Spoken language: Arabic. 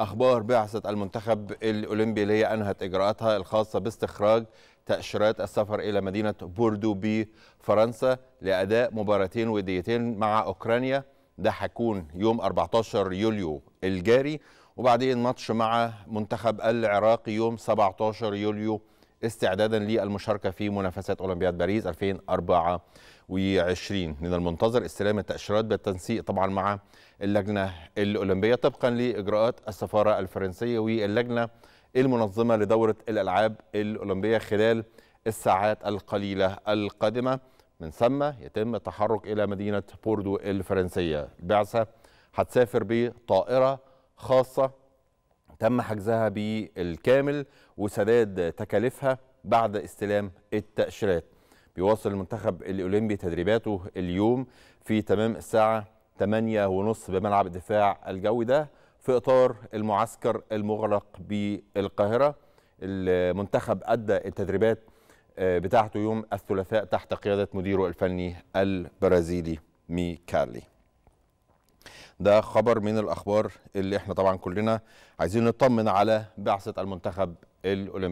أخبار بعثة المنتخب الأولمبي اللي هي أنهت إجراءاتها الخاصة باستخراج تأشيرات السفر إلى مدينة بوردو بفرنسا لأداء مباراتين وديتين مع أوكرانيا ده هيكون يوم 14 يوليو الجاري وبعدين ماتش مع منتخب العراق يوم 17 يوليو استعدادا للمشاركة في منافسات أولمبياد باريس 2024 من المنتظر استلام التأشيرات بالتنسيق طبعا مع اللجنة الأولمبية طبقا لإجراءات السفارة الفرنسية واللجنة المنظمة لدورة الألعاب الأولمبية خلال الساعات القليلة القادمة من ثم يتم التحرك إلى مدينة بوردو الفرنسية البعثة هتسافر بطائرة خاصة تم حجزها بالكامل وسداد تكاليفها بعد استلام التأشيرات بيواصل المنتخب الأولمبي تدريباته اليوم في تمام الساعة 8:30 بملعب الدفاع الجوي ده في إطار المعسكر المغلق بالقاهرة المنتخب أدى التدريبات آه، بتاعته يوم الثلاثاء تحت قيادة مديره الفني البرازيلي ميكالي ده خبر من الاخبار اللي احنا طبعا كلنا عايزين نطمن على بعثه المنتخب الاولمبي